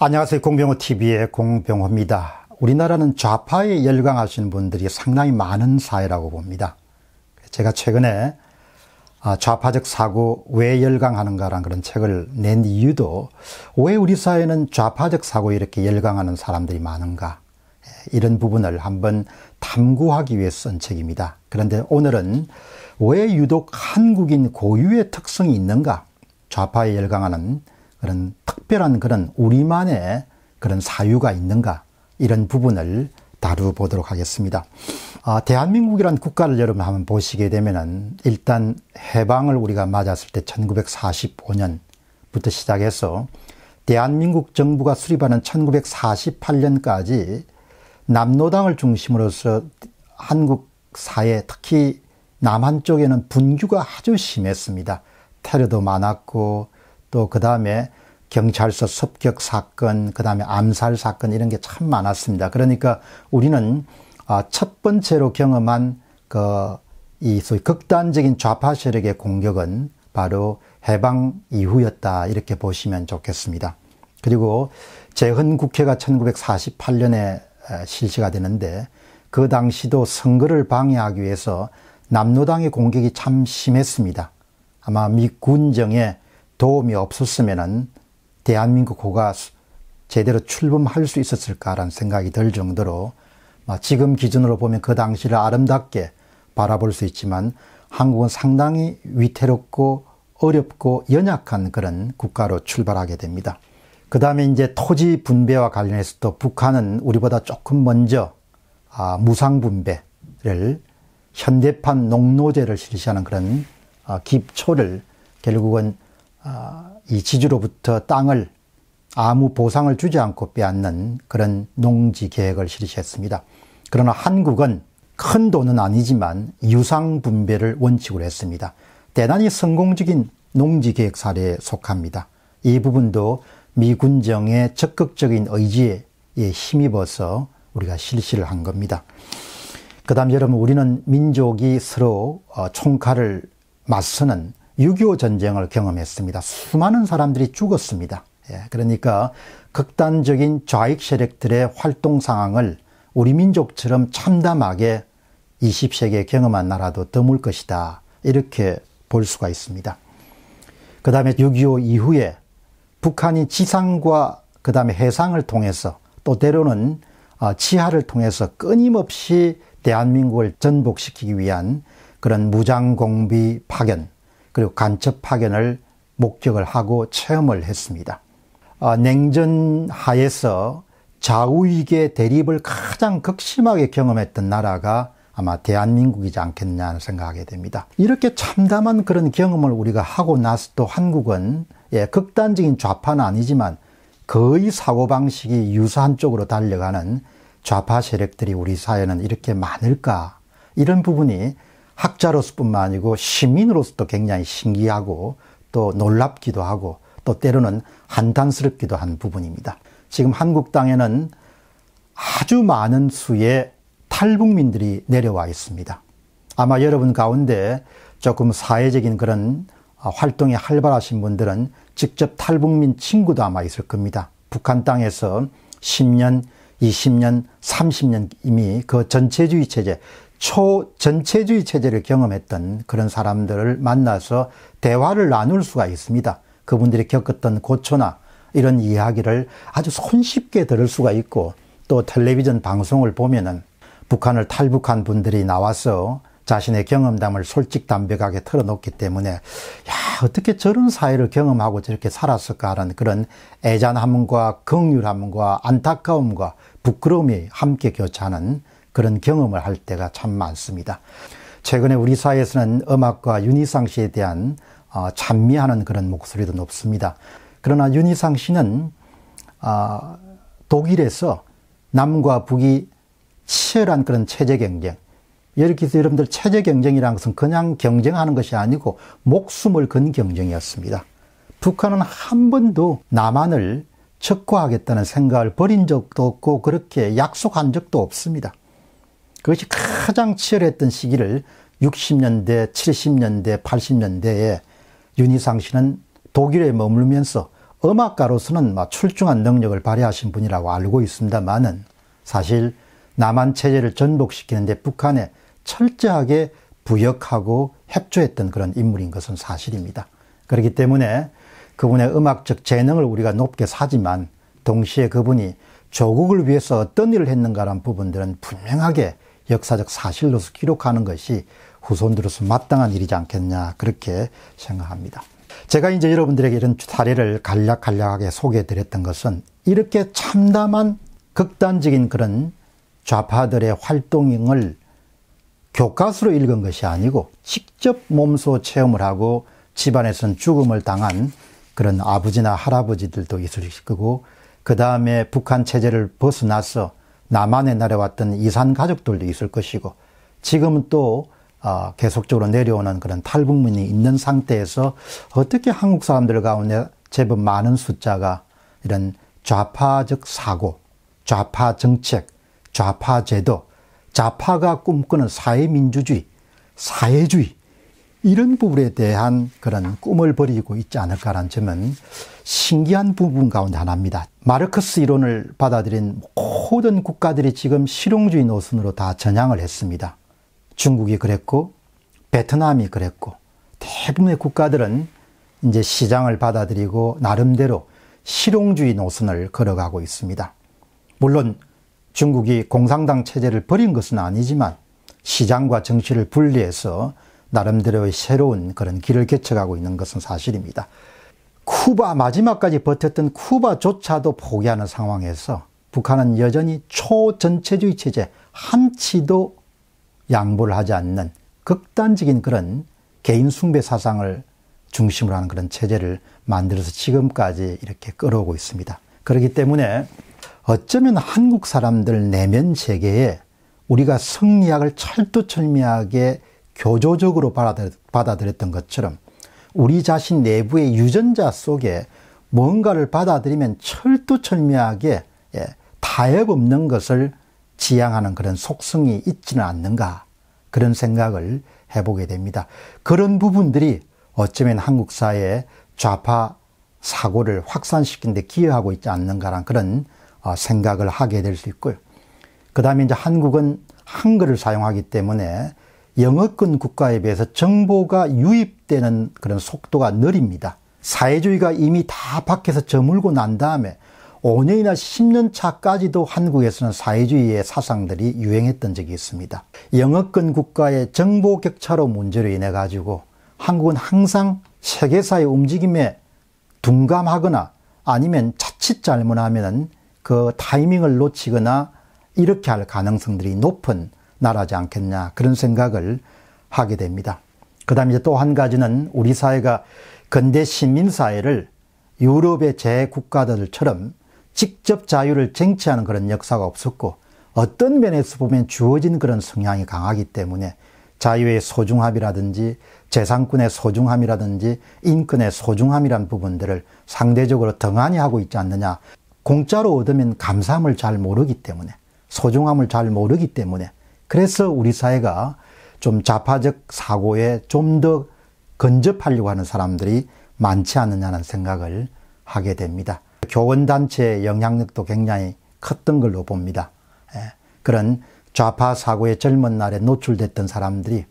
안녕하세요. 공병호 TV의 공병호입니다. 우리나라는 좌파에 열광하시는 분들이 상당히 많은 사회라고 봅니다. 제가 최근에 아, 좌파적 사고 왜열광하는가라는 그런 책을 낸 이유도 왜 우리 사회는 좌파적 사고에 이렇게 열광하는 사람들이 많은가 예, 이런 부분을 한번 탐구하기 위해 쓴 책입니다. 그런데 오늘은 왜 유독 한국인 고유의 특성이 있는가 좌파에 열광하는 그런 특별한 그런 우리만의 그런 사유가 있는가 이런 부분을 다루보도록 하겠습니다. 아, 대한민국이란 국가를 여러분 한번 보시게 되면은 일단 해방을 우리가 맞았을 때 1945년부터 시작해서 대한민국 정부가 수립하는 1948년까지 남노당을 중심으로서 한국 사회 특히 남한 쪽에는 분규가 아주 심했습니다. 테러도 많았고 또그 다음에 경찰서 습격 사건, 그 다음에 암살 사건 이런 게 참 많았습니다. 그러니까 우리는 아, 첫 번째로 경험한 그 이 소위 극단적인 좌파 세력의 공격은 바로 해방 이후였다 이렇게 보시면 좋겠습니다. 그리고 재헌 국회가 1948년에 실시가 되는데 그 당시도 선거를 방해하기 위해서 남노당의 공격이 참 심했습니다. 아마 미 군정의 도움이 없었으면은 대한민국 고가 제대로 출범할 수 있었을까라는 생각이 들 정도로 지금 기준으로 보면 그 당시를 아름답게 바라볼 수 있지만 한국은 상당히 위태롭고 어렵고 연약한 그런 국가로 출발하게 됩니다. 그 다음에 이제 토지 분배와 관련해서 또 북한은 우리보다 조금 먼저 아, 무상 분배를 현대판 농노제를 실시하는 그런 아, 기초를 결국은 아, 이 지주로부터 땅을 아무 보상을 주지 않고 빼앗는 그런 농지 계획을 실시했습니다. 그러나 한국은 큰 돈은 아니지만 유상 분배를 원칙으로 했습니다. 대단히 성공적인 농지 계획 사례에 속합니다. 이 부분도 미 군정의 적극적인 의지에 힘입어서 우리가 실시를 한 겁니다. 그 다음 여러분 우리는 민족이 서로 어, 총칼을 맞서는 6.25 전쟁을 경험했습니다. 수많은 사람들이 죽었습니다. 예, 그러니까 극단적인 좌익 세력들의 활동 상황을 우리 민족처럼 참담하게 20세기에 경험한 나라도 드물 것이다. 이렇게 볼 수가 있습니다. 그 다음에 6.25 이후에 북한이 지상과 그 다음에 해상을 통해서 또 때로는 아, 지하를 통해서 끊임없이 대한민국을 전복시키기 위한 그런 무장공비 파견, 그리고 간첩 파견을 목적을 하고 체험을 했습니다. 아, 냉전 하에서 좌우익의 대립을 가장 극심하게 경험했던 나라가 아마 대한민국이지 않겠냐 생각하게 됩니다. 이렇게 참담한 그런 경험을 우리가 하고 나서 또 한국은 예, 극단적인 좌파는 아니지만 거의 사고방식이 유사한 쪽으로 달려가는 좌파 세력들이 우리 사회는 이렇게 많을까 이런 부분이 학자로서뿐만 아니고 시민으로서도 굉장히 신기하고 또 놀랍기도 하고 또 때로는 한탄스럽기도 한 부분입니다. 지금 한국땅에는 아주 많은 수의 탈북민들이 내려와 있습니다. 아마 여러분 가운데 조금 사회적인 그런 활동에 활발하신 분들은 직접 탈북민 친구도 아마 있을 겁니다. 북한 땅에서 10년, 20년, 30년 이미 그 전체주의 체제, 초전체주의 체제를 경험했던 그런 사람들을 만나서 대화를 나눌 수가 있습니다. 그분들이 겪었던 고초나 이런 이야기를 아주 손쉽게 들을 수가 있고 또 텔레비전 방송을 보면은 북한을 탈북한 분들이 나와서 자신의 경험담을 솔직 담백하게 털어놓기 때문에 야 어떻게 저런 사회를 경험하고 저렇게 살았을까하는 그런 애잔함과 긍휼함과 안타까움과 부끄러움이 함께 교차하는 그런 경험을 할 때가 참 많습니다. 최근에 우리 사회에서는 음악과 윤희상 씨에 대한 어, 찬미하는 그런 목소리도 높습니다. 그러나 윤희상 씨는 어, 독일에서 남과 북이 치열한 그런 체제 경쟁. 여기서 여러분들 체제 경쟁이라는 것은 그냥 경쟁하는 것이 아니고 목숨을 건 경쟁이었습니다. 북한은 한 번도 남한을 적화하겠다는 생각을 버린 적도 없고 그렇게 약속한 적도 없습니다. 그것이 가장 치열했던 시기를 60년대, 70년대, 80년대에 윤희상 씨는 독일에 머물면서 음악가로서는 출중한 능력을 발휘하신 분이라고 알고 있습니다만은 사실 남한 체제를 전복시키는데 북한에 철저하게 부역하고 협조했던 그런 인물인 것은 사실입니다. 그렇기 때문에 그분의 음악적 재능을 우리가 높게 사지만 동시에 그분이 조국을 위해서 어떤 일을 했는가라는 부분들은 분명하게 역사적 사실로서 기록하는 것이 후손들로서 마땅한 일이지 않겠냐 그렇게 생각합니다. 제가 이제 여러분들에게 이런 사례를 간략간략하게 소개해 드렸던 것은 이렇게 참담한 극단적인 그런 좌파들의 활동을 교과서로 읽은 것이 아니고 직접 몸소 체험을 하고 집안에선 죽음을 당한 그런 아버지나 할아버지들도 있을 거고 그 다음에 북한 체제를 벗어나서 남한 의날에 왔던 이산 가족들도 있을 것이고 지금은 또 아, 계속적으로 내려오는 그런 탈북민이 있는 상태에서 어떻게 한국 사람들 가운데 제법 많은 숫자가 이런 좌파적 사고, 좌파 정책, 좌파 제도, 좌파가 꿈꾸는 사회민주주의, 사회주의, 이런 부분에 대한 그런 꿈을 버리고 있지 않을까라는 점은 신기한 부분 가운데 하나입니다. 마르크스 이론을 받아들인 모든 국가들이 지금 실용주의 노선으로 다 전향을 했습니다. 중국이 그랬고, 베트남이 그랬고, 대부분의 국가들은 이제 시장을 받아들이고 나름대로 실용주의 노선을 걸어가고 있습니다. 물론 중국이 공산당 체제를 버린 것은 아니지만 시장과 정치를 분리해서 나름대로의 새로운 그런 길을 개척하고 있는 것은 사실입니다. 쿠바 마지막까지 버텼던 쿠바조차도 포기하는 상황에서 북한은 여전히 초전체주의 체제 한치도 양보를 하지 않는 극단적인 그런 개인 숭배 사상을 중심으로 하는 그런 체제를 만들어서 지금까지 이렇게 끌어오고 있습니다. 그렇기 때문에 어쩌면 한국 사람들 내면 세계에 우리가 승리학을 철두철미하게 교조적으로 받아들였던 것처럼 우리 자신 내부의 유전자 속에 뭔가를 받아들이면 철두철미하게 예, 타협 없는 것을 지향하는 그런 속성이 있지는 않는가 그런 생각을 해보게 됩니다. 그런 부분들이 어쩌면 한국 사회의 좌파 사고를 확산시키는 데 기여하고 있지 않는가란 그런 어, 생각을 하게 될 수 있고요. 그 다음에 이제 한국은 한글을 사용하기 때문에 영어권 국가에 비해서 정보가 유입되는 그런 속도가 느립니다. 사회주의가 이미 다 밖에서 저물고 난 다음에 5년이나 10년 차까지도 한국에서는 사회주의의 사상들이 유행했던 적이 있습니다. 영어권 국가의 정보 격차로 문제로 인해 가지고 한국은 항상 세계사의 움직임에 둔감하거나 아니면 자칫 잘못하면 그 타이밍을 놓치거나 이렇게 할 가능성들이 높은 나라지 않겠냐 그런 생각을 하게 됩니다. 그 다음에 또 한 가지는 우리 사회가 근대 시민사회를 유럽의 제국가들처럼 직접 자유를 쟁취하는 그런 역사가 없었고 어떤 면에서 보면 주어진 그런 성향이 강하기 때문에 자유의 소중함이라든지 재산권의 소중함이라든지 인권의 소중함이란 부분들을 상대적으로 덩안이 하고 있지 않느냐. 공짜로 얻으면 감사함을 잘 모르기 때문에 소중함을 잘 모르기 때문에 그래서 우리 사회가 좀 좌파적 사고에 좀 더 근접하려고 하는 사람들이 많지 않느냐는 생각을 하게 됩니다. 교원단체의 영향력도 굉장히 컸던 걸로 봅니다. 예. 그런 좌파 사고의 젊은 날에 노출됐던 사람들이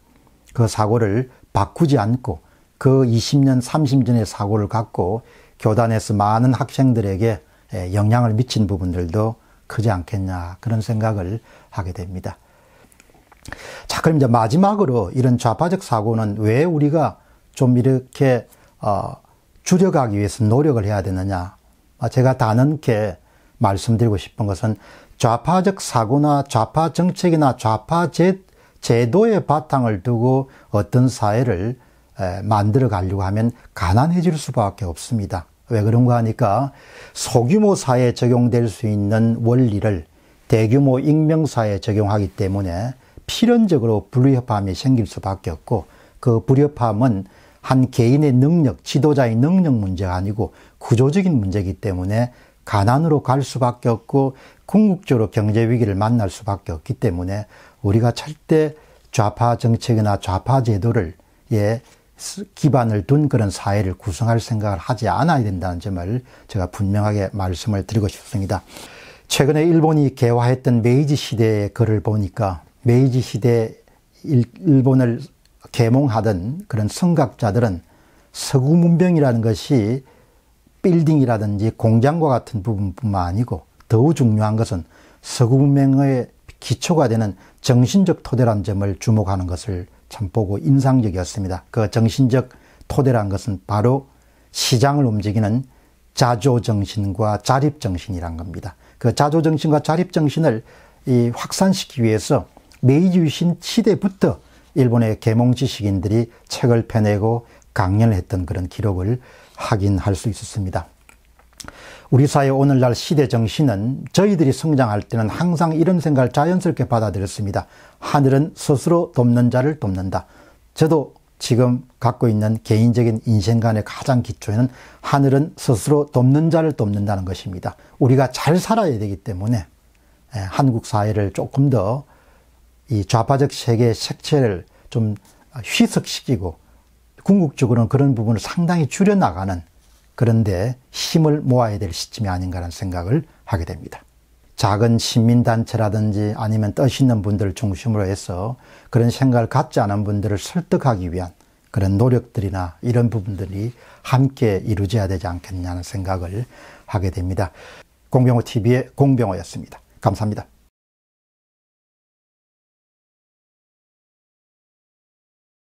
그 사고를 바꾸지 않고 그 20년, 30년의 사고를 갖고 교단에서 많은 학생들에게 예, 영향을 미친 부분들도 크지 않겠냐 그런 생각을 하게 됩니다. 자, 그럼 이제 마지막으로 이런 좌파적 사고는 왜 우리가 좀 이렇게, 어, 줄여가기 위해서 노력을 해야 되느냐. 아, 제가 단언케 말씀드리고 싶은 것은 좌파적 사고나 좌파 정책이나 좌파 제, 제도의 바탕을 두고 어떤 사회를 만들어 가려고 하면 가난해질 수밖에 없습니다. 왜 그런가 하니까 소규모 사회에 적용될 수 있는 원리를 대규모 익명사에 회 적용하기 때문에 필연적으로 불협화음이 생길 수밖에 없고 그 불협화음은 한 개인의 능력, 지도자의 능력 문제가 아니고 구조적인 문제이기 때문에 가난으로 갈 수밖에 없고 궁극적으로 경제 위기를 만날 수밖에 없기 때문에 우리가 절대 좌파 정책이나 좌파 제도를 예, 기반을 둔 그런 사회를 구성할 생각을 하지 않아야 된다는 점을 제가 분명하게 말씀을 드리고 싶습니다. 최근에 일본이 개화했던 메이지 시대의 글을 보니까 메이지 시대 일본을 계몽하던 그런 성각자들은 서구 문명이라는 것이 빌딩이라든지 공장과 같은 부분뿐만 아니고 더 중요한 것은 서구 문명의 기초가 되는 정신적 토대란 점을 주목하는 것을 참 보고 인상적이었습니다. 그 정신적 토대란 것은 바로 시장을 움직이는 자조정신과 자립정신이란 겁니다. 그 자조정신과 자립정신을 이 확산시키기 위해서 메이지 유신 시대부터 일본의 계몽 지식인들이 책을 펴내고 강연을 했던 그런 기록을 확인할 수 있었습니다. 우리 사회 오늘날 시대 정신은 저희들이 성장할 때는 항상 이런 생각을 자연스럽게 받아들였습니다. 하늘은 스스로 돕는 자를 돕는다. 저도 지금 갖고 있는 개인적인 인생관의 가장 기초에는 하늘은 스스로 돕는 자를 돕는다는 것입니다. 우리가 잘 살아야 되기 때문에 예, 한국 사회를 조금 더이 좌파적 세계의 색채를 좀 희석시키고 궁극적으로는 그런 부분을 상당히 줄여나가는 그런데 힘을 모아야 될 시점이 아닌가라는 생각을 하게 됩니다. 작은 시민단체라든지 아니면 뜻 있는 분들을 중심으로 해서 그런 생각을 갖지 않은 분들을 설득하기 위한 그런 노력들이나 이런 부분들이 함께 이루어져야 되지 않겠냐는 생각을 하게 됩니다. 공병호 TV의 공병호였습니다. 감사합니다.